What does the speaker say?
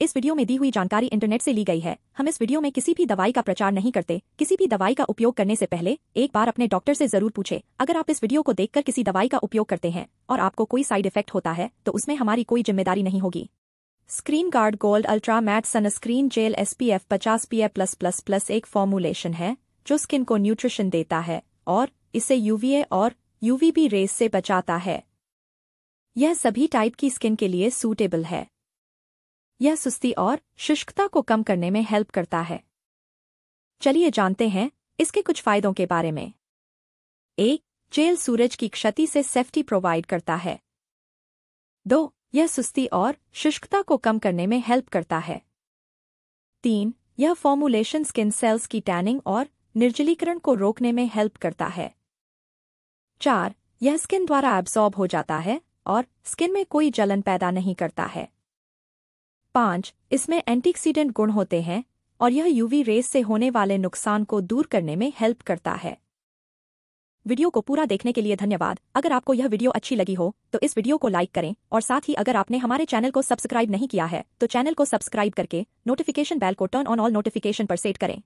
इस वीडियो में दी हुई जानकारी इंटरनेट से ली गई है हम इस वीडियो में किसी भी दवाई का प्रचार नहीं करते किसी भी दवाई का उपयोग करने से पहले एक बार अपने डॉक्टर से जरूर पूछे अगर आप इस वीडियो को देखकर किसी दवाई का उपयोग करते हैं और आपको कोई साइड इफेक्ट होता है तो उसमें हमारी कोई जिम्मेदारी नहीं होगी screen guard gold ultra matte sunscreen gel S P F पचास P F plus plus plus एक फॉर्मुलेशन है जो स्किन को न्यूट्रिशन देता है और इसे यूवीए और यूवीबी रेस से बचाता है यह सभी टाइप की स्किन के लिए सूटेबल है यह सुस्ती और शुष्कता को कम करने में हेल्प करता है चलिए जानते हैं इसके कुछ फायदों के बारे में एक जेल सूरज की क्षति से सेफ्टी प्रोवाइड करता है दो यह सुस्ती और शुष्कता को कम करने में हेल्प करता है तीन यह फॉर्मुलेशन स्किन सेल्स की टैनिंग और निर्जलीकरण को रोकने में हेल्प करता है चार यह स्किन द्वारा एब्सॉर्ब हो जाता है और स्किन में कोई जलन पैदा नहीं करता है पाँच इसमें एंटीक्सीडेंट गुण होते हैं और यह यूवी रेस से होने वाले नुकसान को दूर करने में हेल्प करता है वीडियो को पूरा देखने के लिए धन्यवाद अगर आपको यह वीडियो अच्छी लगी हो तो इस वीडियो को लाइक करें और साथ ही अगर आपने हमारे चैनल को सब्सक्राइब नहीं किया है तो चैनल को सब्सक्राइब करके नोटिफिकेशन बेल को टर्न ऑन ऑल नोटिफिकेशन पर सेट करें